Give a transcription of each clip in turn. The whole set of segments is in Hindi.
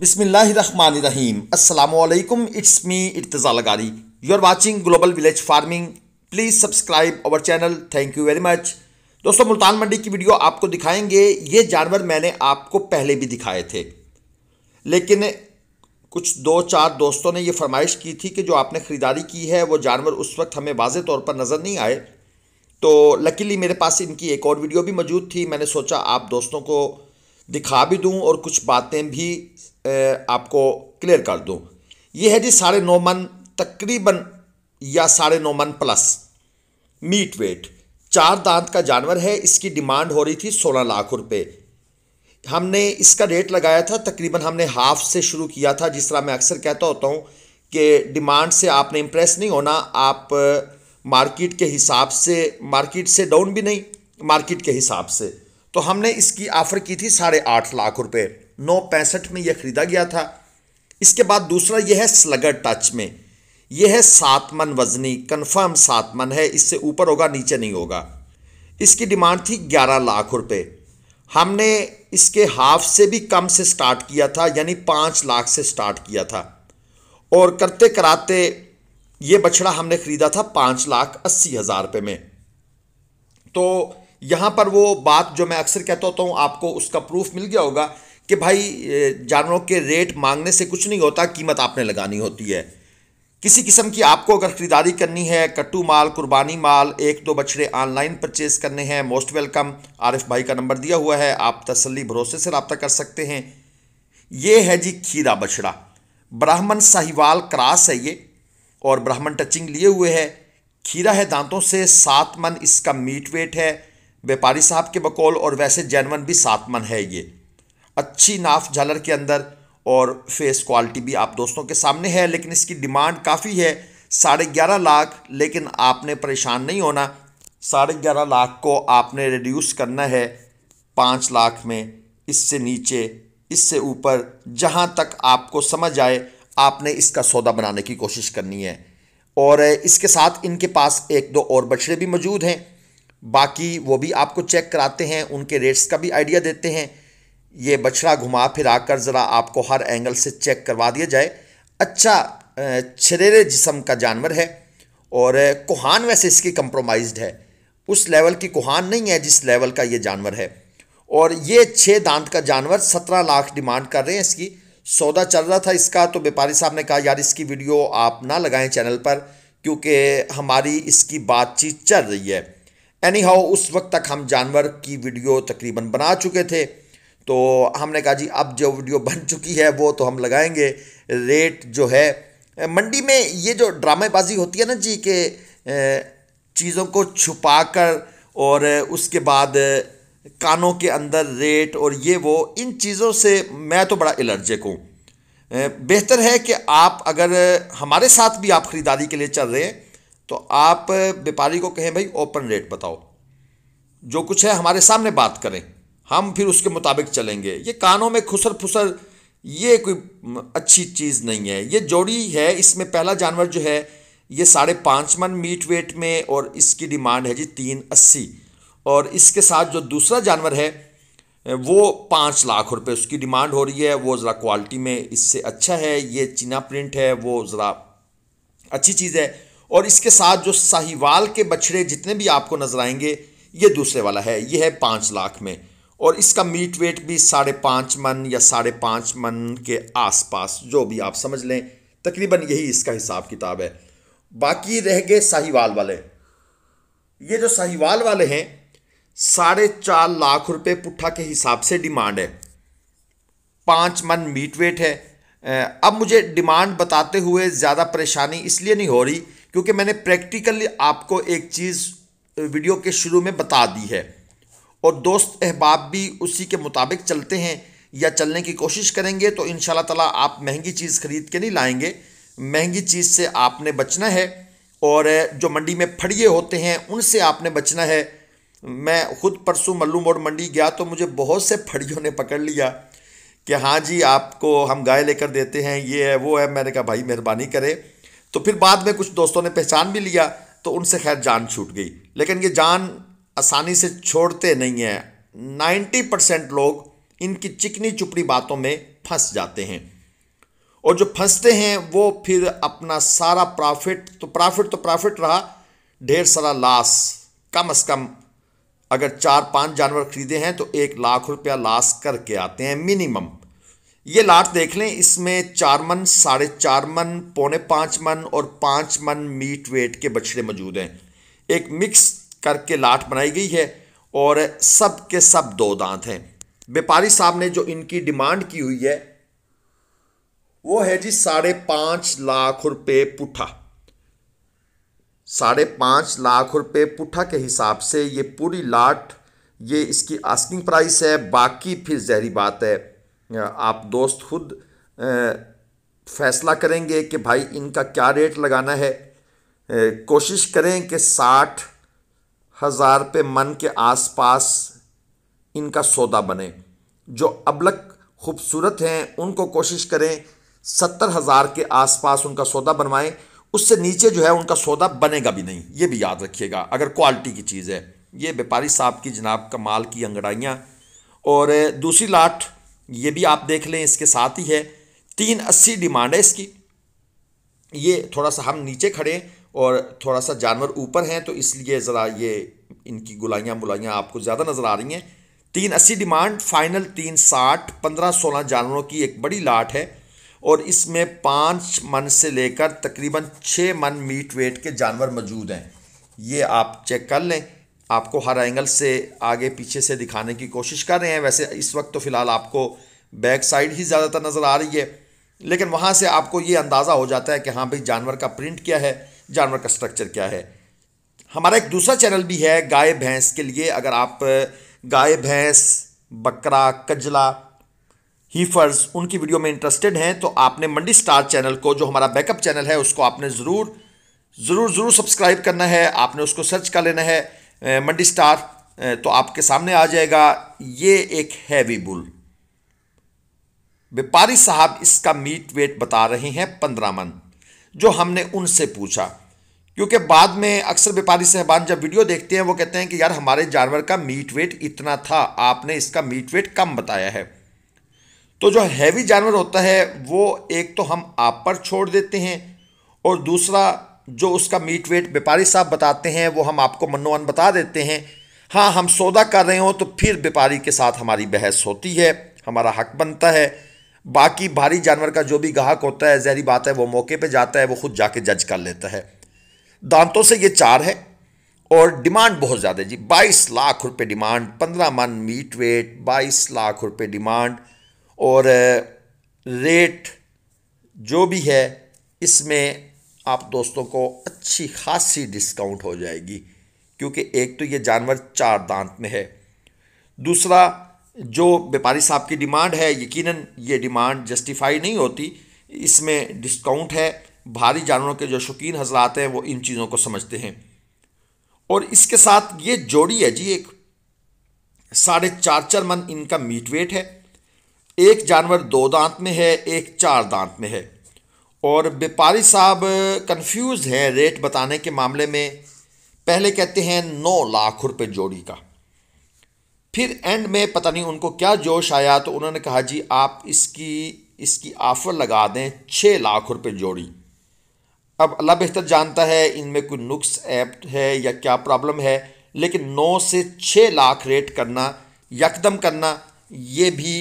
बिसमीम अल्लाम it's me Irtaza Lagari you are watching global village farming please subscribe our channel thank you very much दोस्तों मुल्तान मंडी की वीडियो आपको दिखाएंगे ये जानवर मैंने आपको पहले भी दिखाए थे लेकिन कुछ दो चार दोस्तों ने यह फरमाइश की थी कि जो आपने ख़रीदारी की है वो जानवर उस वक्त हमें वाज तौर पर नज़र नहीं आए तो लकीली मेरे पास इनकी एक और वीडियो भी मौजूद थी मैंने सोचा आप दोस्तों को दिखा भी दूँ और कुछ बातें भी आपको क्लियर कर दूँ ये है जी साढ़े नौ मन तकरीबन या साढ़े नौ मन प्लस मीट वेट चार दांत का जानवर है इसकी डिमांड हो रही थी सोलह लाख रुपए हमने इसका रेट लगाया था तकरीबन हमने हाफ से शुरू किया था जिस तरह मैं अक्सर कहता होता हूँ कि डिमांड से आपने इम्प्रेस नहीं होना आप मार्केट के हिसाब से मार्केट से डाउन भी नहीं मार्केट के हिसाब से तो हमने इसकी ऑफर की थी साढ़े आठ लाख रुपये नौ पैंसठ में यह खरीदा गया था इसके बाद दूसरा यह है स्लगर टच में यह है सात मन वजनी कन्फर्म सात मन है इससे ऊपर होगा नीचे नहीं होगा इसकी डिमांड थी ग्यारह लाख रुपये हमने इसके हाफ से भी कम से स्टार्ट किया था यानी पाँच लाख से स्टार्ट किया था और करते कराते ये बछड़ा हमने ख़रीदा था पाँच लाख अस्सी हज़ार रुपये में तो यहाँ पर वो बात जो मैं अक्सर कहता होता हूँ आपको उसका प्रूफ मिल गया होगा कि भाई जानवरों के रेट मांगने से कुछ नहीं होता कीमत आपने लगानी होती है किसी किस्म की आपको अगर ख़रीदारी करनी है कट्टू माल कुर्बानी माल एक दो बछड़े ऑनलाइन परचेज करने हैं मोस्ट वेलकम आरिफ भाई का नंबर दिया हुआ है आप तसली भरोसे से रबता कर सकते हैं ये है जी खीरा बछड़ा ब्राह्मण साहिवाल क्रास है ये और ब्राह्मण टचिंग लिए हुए है खीरा है दांतों से सात मन इसका मीट वेट है व्यापारी साहब के बकौल और वैसे जैनवन भी सात मन है ये अच्छी नाफ झालर के अंदर और फेस क्वालिटी भी आप दोस्तों के सामने है लेकिन इसकी डिमांड काफ़ी है साढ़े ग्यारह लाख लेकिन आपने परेशान नहीं होना साढ़े ग्यारह लाख को आपने रिड्यूस करना है पाँच लाख में इससे नीचे इससे ऊपर जहाँ तक आपको समझ आए आपने इसका सौदा बनाने की कोशिश करनी है और इसके साथ इनके पास एक दो और बछड़े भी मौजूद हैं बाकी वो भी आपको चेक कराते हैं उनके रेट्स का भी आइडिया देते हैं ये बछड़ा घुमा फिरा कर ज़रा आपको हर एंगल से चेक करवा दिया जाए अच्छा छरेरे जिसम का जानवर है और कुहान वैसे इसकी कंप्रोमाइज्ड है उस लेवल की कुहान नहीं है जिस लेवल का ये जानवर है और ये छः दांत का जानवर सत्रह लाख डिमांड कर रहे हैं इसकी सौदा चल रहा था इसका तो व्यापारी साहब ने कहा यार इसकी वीडियो आप ना लगाएं चैनल पर क्योंकि हमारी इसकी बातचीत चल रही है एनी हाउ उस वक्त तक हम जानवर की वीडियो तकरीबन बना चुके थे तो हमने कहा जी अब जो वीडियो बन चुकी है वो तो हम लगाएंगे रेट जो है मंडी में ये जो ड्रामेबाजी होती है ना जी के चीज़ों को छुपा कर और उसके बाद कानों के अंदर रेट और ये वो इन चीज़ों से मैं तो बड़ा एलर्जिक हूँ बेहतर है कि आप अगर हमारे साथ भी आप ख़रीदारी के लिए चल रहे हैं तो आप व्यापारी को कहें भाई ओपन रेट बताओ जो कुछ है हमारे सामने बात करें हम फिर उसके मुताबिक चलेंगे ये कानों में खुसर फुसर ये कोई अच्छी चीज़ नहीं है ये जोड़ी है इसमें पहला जानवर जो है ये साढ़े पाँच मन मीट वेट में और इसकी डिमांड है जी तीन अस्सी और इसके साथ जो दूसरा जानवर है वो पाँच लाख रुपए उसकी डिमांड हो रही है वो ज़रा क्वालिटी में इससे अच्छा है ये चीना प्रिंट है वो ज़रा अच्छी चीज़ है और इसके साथ जो साहिवाल के बछड़े जितने भी आपको नज़र आएंगे ये दूसरे वाला है ये है पाँच लाख में और इसका मीट वेट भी साढ़े पाँच मन या साढ़े पाँच मन के आसपास जो भी आप समझ लें तकरीबन यही इसका हिसाब किताब है बाकी रह गए साहिवाल वाले ये जो साहिवाल वाले हैं साढ़े चार लाख रुपए पुट्ठा के हिसाब से डिमांड है पाँच मन मीट वेट है अब मुझे डिमांड बताते हुए ज़्यादा परेशानी इसलिए नहीं हो रही क्योंकि मैंने प्रैक्टिकली आपको एक चीज़ वीडियो के शुरू में बता दी है और दोस्त अहबाब भी उसी के मुताबिक चलते हैं या चलने की कोशिश करेंगे तो इन ताला आप महंगी चीज़ ख़रीद के नहीं लाएंगे महंगी चीज़ से आपने बचना है और जो मंडी में फड़िए होते हैं उनसे आपने बचना है मैं खुद परसों मल्लू मोड़ मंडी गया तो मुझे बहुत से फड़ियों ने पकड़ लिया कि हाँ जी आपको हम गाय लेकर देते हैं ये है वो है मैंने कहा भाई मेहरबानी करे तो फिर बाद में कुछ दोस्तों ने पहचान भी लिया तो उनसे खैर जान छूट गई लेकिन ये जान आसानी से छोड़ते नहीं हैं नाइन्टी परसेंट लोग इनकी चिकनी चुपड़ी बातों में फंस जाते हैं और जो फंसते हैं वो फिर अपना सारा प्रॉफिट तो प्रॉफिट तो प्रॉफिट रहा ढेर सारा लॉस कम से कम अगर चार पांच जानवर खरीदे हैं तो एक लाख रुपया लॉस करके आते हैं मिनिमम ये लाट देख लें इसमें चार मन साढ़े चार मन पौने पाँच मन और पाँच मन मीट वेट के बछड़े मौजूद हैं एक मिक्स करके लाठ बनाई गई है और सब के सब दो दांत हैं व्यापारी साहब ने जो इनकी डिमांड की हुई है वो है जी साढ़े पाँच लाख रुपये पुठा साढ़े पाँच लाख रुपये पुठा के हिसाब से ये पूरी लाट ये इसकी आस्किंग प्राइस है बाकी फिर जहरी बात है आप दोस्त खुद फैसला करेंगे कि भाई इनका क्या रेट लगाना है कोशिश करें कि साठ हज़ार पे मन के आसपास इनका सौदा बने जो अबलक खूबसूरत हैं उनको कोशिश करें सत्तर हज़ार के आसपास उनका सौदा बनवाएं उससे नीचे जो है उनका सौदा बनेगा भी नहीं ये भी याद रखिएगा अगर क्वालिटी की चीज़ है ये व्यापारी साहब की जनाब कमाल की अंगड़ाइयाँ और दूसरी लाट ये भी आप देख लें इसके साथ ही है तीन अस्सी डिमांड है इसकी ये थोड़ा सा हम नीचे खड़े हैं और थोड़ा सा जानवर ऊपर हैं तो इसलिए ज़रा ये इनकी गुलाइयाँ मुलाइयाँ आपको ज़्यादा नज़र आ रही हैं तीन अस्सी डिमांड फाइनल तीन साठ पंद्रह सोलह जानवरों की एक बड़ी लाट है और इसमें पाँच मन से लेकर तकरीबन छः मन मीट वेट के जानवर मौजूद हैं ये आप चेक कर लें आपको हर एंगल से आगे पीछे से दिखाने की कोशिश कर रहे हैं वैसे इस वक्त तो फ़िलहाल आपको बैक साइड ही ज़्यादातर नज़र आ रही है लेकिन वहाँ से आपको ये अंदाज़ा हो जाता है कि हाँ भाई जानवर का प्रिंट क्या है जानवर का स्ट्रक्चर क्या है हमारा एक दूसरा चैनल भी है गाय भैंस के लिए अगर आप गाय भैंस बकरा कजला हीफर्स उनकी वीडियो में इंटरेस्टेड हैं तो आपने मंडी स्टार चैनल को जो हमारा बैकअप चैनल है उसको आपने ज़रूर ज़रूर ज़रूर सब्सक्राइब करना है आपने उसको सर्च कर लेना है मंडी स्टार तो आपके सामने आ जाएगा ये एक हैवी बुल व्यापारी साहब इसका मीट वेट बता रहे हैं पंद्रह मन जो हमने उनसे पूछा क्योंकि बाद में अक्सर व्यापारी साहबान जब वीडियो देखते हैं वो कहते हैं कि यार हमारे जानवर का मीट वेट इतना था आपने इसका मीट वेट कम बताया है तो जो हैवी जानवर होता है वो एक तो हम आप पर छोड़ देते हैं और दूसरा जो उसका मीट वेट व्यापारी साहब बताते हैं वो हम आपको मनोमन बता देते हैं हाँ हम सौदा कर रहे हो तो फिर व्यापारी के साथ हमारी बहस होती है हमारा हक बनता है बाकी भारी जानवर का जो भी गाहक होता है जहरी बात है वो मौके पे जाता है वो खुद जाके जज कर लेता है दांतों से ये चार है और डिमांड बहुत ज़्यादा है जी बाईस लाख रुपए डिमांड पंद्रह मन मीट वेट बाईस लाख रुपए डिमांड और रेट जो भी है इसमें आप दोस्तों को अच्छी खासी डिस्काउंट हो जाएगी क्योंकि एक तो ये जानवर चार दांत में है दूसरा जो व्यापारी साहब की डिमांड है यकीनन ये डिमांड जस्टिफाई नहीं होती इसमें डिस्काउंट है भारी जानवरों के जो शौकीन हजरात हैं वो इन चीज़ों को समझते हैं और इसके साथ ये जोड़ी है जी एक साढ़े चार चार मन इनका मीट वेट है एक जानवर दो दांत में है एक चार दांत में है और व्यापारी साहब कन्फ्यूज़ हैं रेट बताने के मामले में पहले कहते हैं नौ लाख रुपये जोड़ी का फिर एंड में पता नहीं उनको क्या जोश आया तो उन्होंने कहा जी आप इसकी इसकी आफ़र लगा दें छः लाख रुपए जोड़ी अब अल्लाह बेहतर जानता है इनमें कोई नुक्स ऐप है या क्या प्रॉब्लम है लेकिन नौ से छः लाख रेट करना यकदम करना ये भी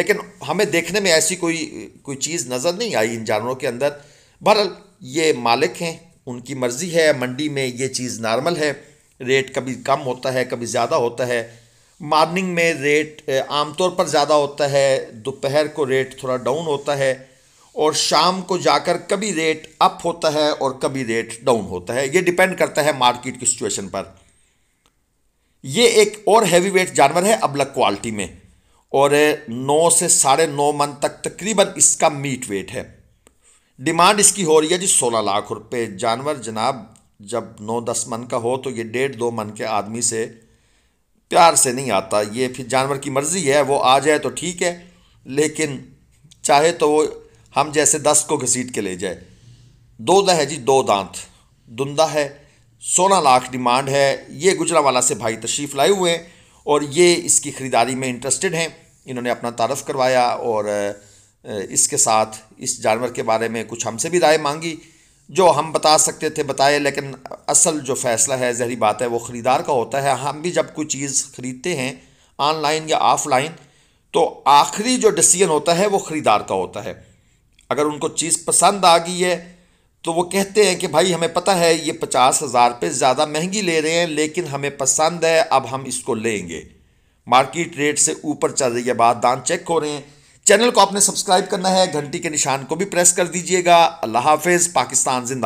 लेकिन हमें देखने में ऐसी कोई कोई चीज़ नज़र नहीं आई इन जानवरों के अंदर बहरहाल ये मालिक हैं उनकी मर्ज़ी है मंडी में ये चीज़ नॉर्मल है रेट कभी कम होता है कभी ज़्यादा होता है मॉर्निंग में रेट आमतौर पर ज़्यादा होता है दोपहर को रेट थोड़ा डाउन होता है और शाम को जाकर कभी रेट अप होता है और कभी रेट डाउन होता है ये डिपेंड करता है मार्केट की सिचुएशन पर ये एक और हैवी वेट जानवर है अबलग क्वालिटी में और नौ से साढ़े नौ मन तक तकरीबन इसका मीट वेट है डिमांड इसकी हो रही है जी सोलह लाख रुपये जानवर जनाब जब नौ दस मन का हो तो ये डेढ़ दो मन के आदमी से प्यार से नहीं आता ये फिर जानवर की मर्ज़ी है वो आ जाए तो ठीक है लेकिन चाहे तो वो हम जैसे दस को घसीट के ले जाए दो द है जी दो दांत दुंदा है सोलह लाख डिमांड है ये गुजरावाला से भाई तशरीफ़ लाए हुए हैं और ये इसकी ख़रीदारी में इंटरेस्टेड हैं इन्होंने अपना तारफ़ करवाया और इसके साथ इस जानवर के बारे में कुछ हमसे भी राय मांगी जो हम बता सकते थे बताए लेकिन असल जो फ़ैसला है जहरी बात है वो ख़रीदार का होता है हम भी जब कोई चीज़ ख़रीदते हैं ऑनलाइन या ऑफ़लाइन तो आखिरी जो डिसीजन होता है वो ख़रीदार का होता है अगर उनको चीज़ पसंद आ गई है तो वो कहते हैं कि भाई हमें पता है ये पचास हज़ार पे ज़्यादा महंगी ले रहे हैं लेकिन हमें पसंद है अब हम इसको लेंगे मार्केट रेट से ऊपर चल रही है बात दान चेक हो रहे हैं चैनल को आपने सब्सक्राइब करना है घंटी के निशान को भी प्रेस कर दीजिएगा अल्लाह हाफिज़ पाकिस्तान जिंदा